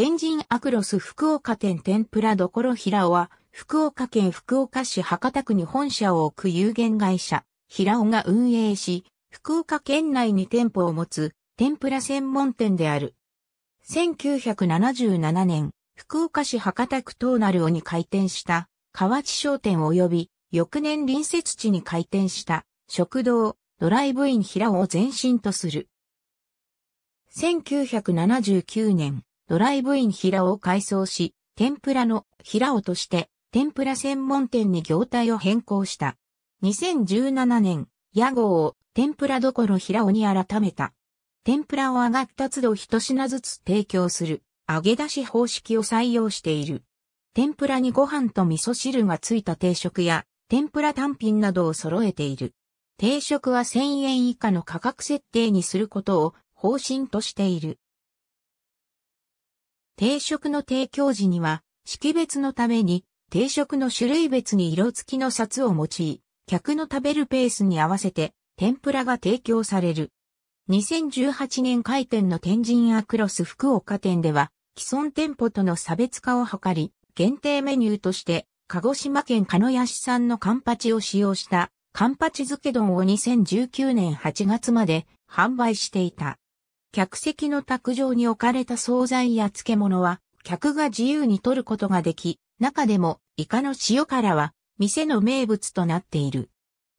天神アクロス福岡店天ぷらどころ平尾は、福岡県福岡市博多区に本社を置く有限会社、平尾が運営し、福岡県内に店舗を持つ、天ぷら専門店である。1977年、福岡市博多区東鳴尾に開店した、河内商店及び、翌年隣接地に開店した、食堂、ドライブイン平尾を前身とする。1979年、ドライブイン平尾を改装し、天ぷらの平尾として天ぷら専門店に業態を変更した。2017年、屋号を天ぷらどころ平尾に改めた。天ぷらを上がった都度一品ずつ提供する揚げ出し方式を採用している。天ぷらにご飯と味噌汁がついた定食や天ぷら単品などを揃えている。定食は1000円以下の価格設定にすることを方針としている。定食の提供時には、識別のために、定食の種類別に色付きの札を用い、客の食べるペースに合わせて、天ぷらが提供される。2018年開店の天神アクロス福岡店では、既存店舗との差別化を図り、限定メニューとして、鹿児島県鹿屋市産のカンパチを使用した、カンパチ漬け丼を2019年8月まで販売していた。客席の卓上に置かれた惣菜や漬物は、客が自由に取ることができ、中でもイカの塩辛は、店の名物となっている。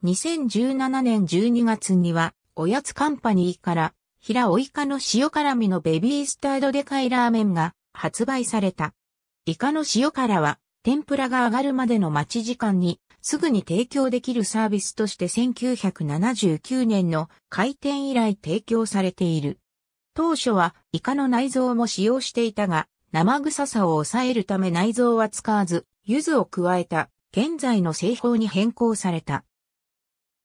2017年12月には、おやつカンパニーから、平尾イカの塩辛味のベビースタードでかいラーメンが発売された。イカの塩辛は、天ぷらが上がるまでの待ち時間に、すぐに提供できるサービスとして1979年の開店以来提供されている。当初はイカの内臓も使用していたが、生臭さを抑えるため内臓は使わず、柚子を加えた現在の製法に変更された。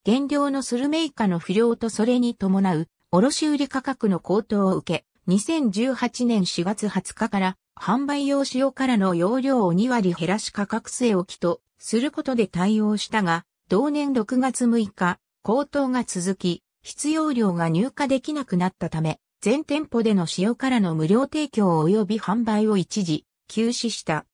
原料のスルメイカの不良とそれに伴う卸売価格の高騰を受け、2018年4月20日から販売用塩からの容量を2割減らし価格据え置きとすることで対応したが、同年6月6日、高騰が続き、必要量が入荷できなくなったため、全店舗での塩辛からの無料提供及び販売を一時休止した。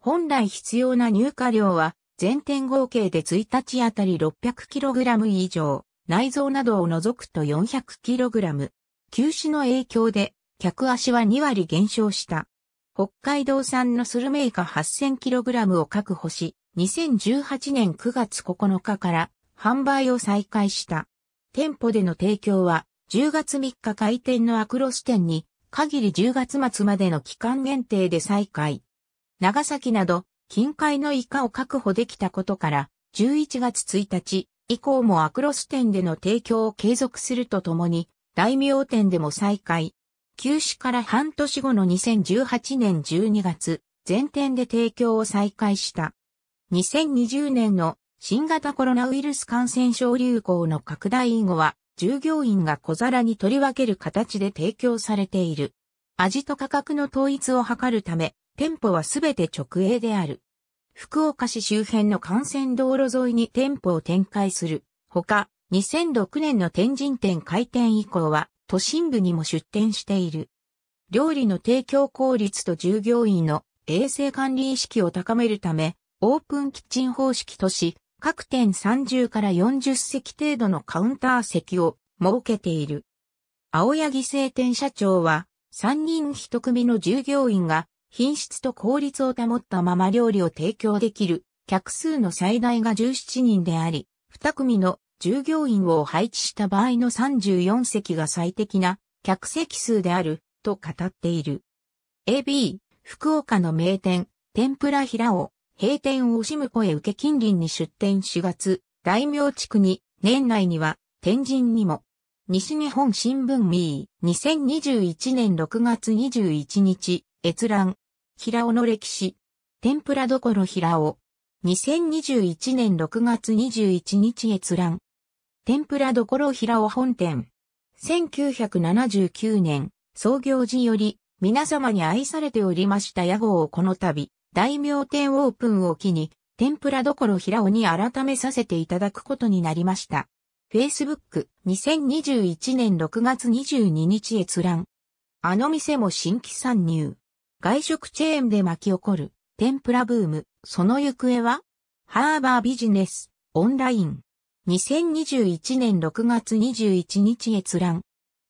本来必要な入荷量は全店合計で1日あたり 600kg 以上、内臓などを除くと 400kg。休止の影響で客足は2割減少した。北海道産のスルメイカ 8000kg を確保し、2018年9月9日から販売を再開した。店舗での提供は10月3日開店のアクロス店に、限り10月末までの期間限定で再開。長崎など、近海のイカを確保できたことから、11月1日以降もアクロス店での提供を継続するとともに、大名店でも再開。休止から半年後の2018年12月、全店で提供を再開した。2020年の新型コロナウイルス感染症流行の拡大以後は、従業員が小皿に取り分ける形で提供されている。味と価格の統一を図るため、店舗はすべて直営である。福岡市周辺の幹線道路沿いに店舗を展開する。ほか、2006年の天神店開店以降は、都心部にも出店している。料理の提供効率と従業員の衛生管理意識を高めるため、オープンキッチン方式とし、各店30から40席程度のカウンター席を設けている。青柳製店社長は、3人1組の従業員が品質と効率を保ったまま料理を提供できる客数の最大が17人であり、2組の従業員を配置した場合の34席が最適な客席数であると語っている。AB、福岡の名店、天ぷら平尾、閉店を惜しむ声受け近隣に出店4月、大名地区に、年内には、天神にも。西日本新聞ミー、2021年6月21日、閲覧。平尾の歴史。天ぷらどころ平尾。2021年6月21日閲覧。天ぷらどころ平尾本店。1979年、創業時より、皆様に愛されておりました屋号をこの度、大名店オープンを機に、天ぷらどころ平尾に改めさせていただくことになりました。Facebook 2021年6月22日閲覧。あの店も新規参入。外食チェーンで巻き起こる天ぷらブーム。その行方はハーバービジネスオンライン。2021年6月21日閲覧。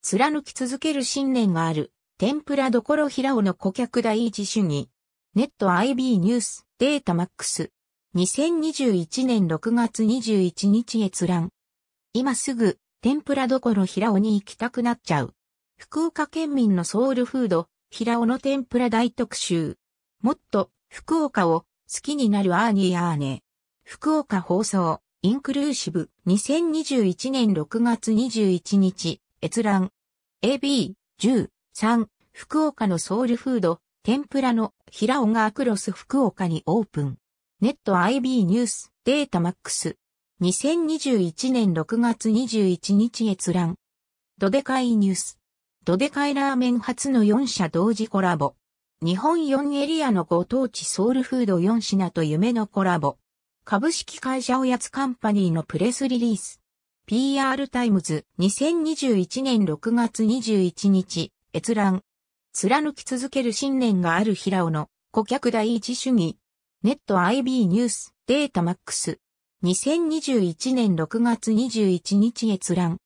貫き続ける信念がある天ぷらどころ平尾の顧客第一主義。ネット IB ニュースデータマックス。2021年6月21日閲覧。今すぐ、天ぷらどころ平尾に行きたくなっちゃう。福岡県民のソウルフード、平尾の天ぷら大特集。もっと、福岡を好きになるアーニーアーネ。福岡放送、インクルーシブ、2021年6月21日、閲覧。AB、10、3、福岡のソウルフード、天ぷらの平尾がアクロス福岡にオープン。ネット IB ニュースデータマックス。2021年6月21日閲覧。ドデカイニュース。ドデカイラーメン初の4社同時コラボ。日本4エリアのご当地ソウルフード4品と夢のコラボ。株式会社おやつカンパニーのプレスリリース。PR タイムズ2021年6月21日閲覧。貫き続ける信念がある平尾の顧客第一主義。ネット IB ニュースデータマックス。2021年6月21日閲覧。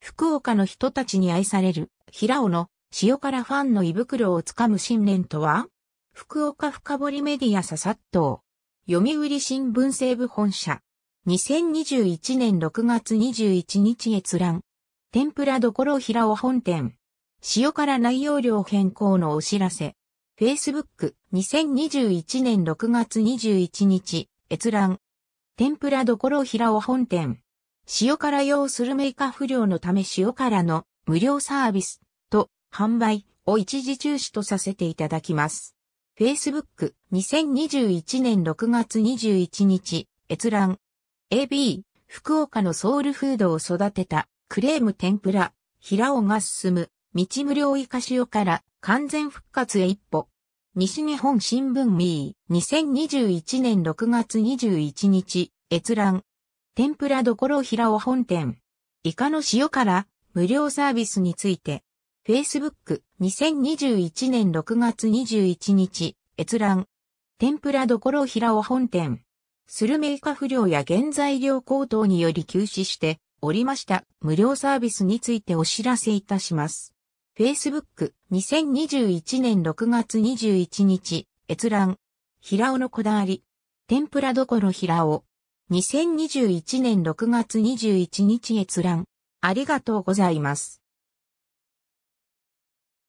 福岡の人たちに愛される平尾の塩辛ファンの胃袋をつかむ信念とは福岡深掘メディアささっと読売新聞西部本社。2021年6月21日閲覧。天ぷらどころ平尾本店。塩辛内容量変更のお知らせ。Facebook 2021年6月21日閲覧。天ぷらどころ平尾本店。塩辛用スルメイカ不良のため塩辛の無料サービスと販売を一時中止とさせていただきます。Facebook 2021年6月21日閲覧 AB 福岡のソウルフードを育てたクレーム天ぷら平尾が進む道無料イカシオから完全復活へ一歩。西日本新聞ミー、2021年6月21日、閲覧。天ぷらどころ平尾本店。イカの塩から無料サービスについて。Facebook、2021年6月21日、閲覧。天ぷらどころ平尾本店。スルメイカ不良や原材料高騰により休止しておりました無料サービスについてお知らせいたします。Facebook、2021年6月21日、閲覧。平尾のこだわり。天ぷらどころ平尾。2021年6月21日閲覧。ありがとうございます。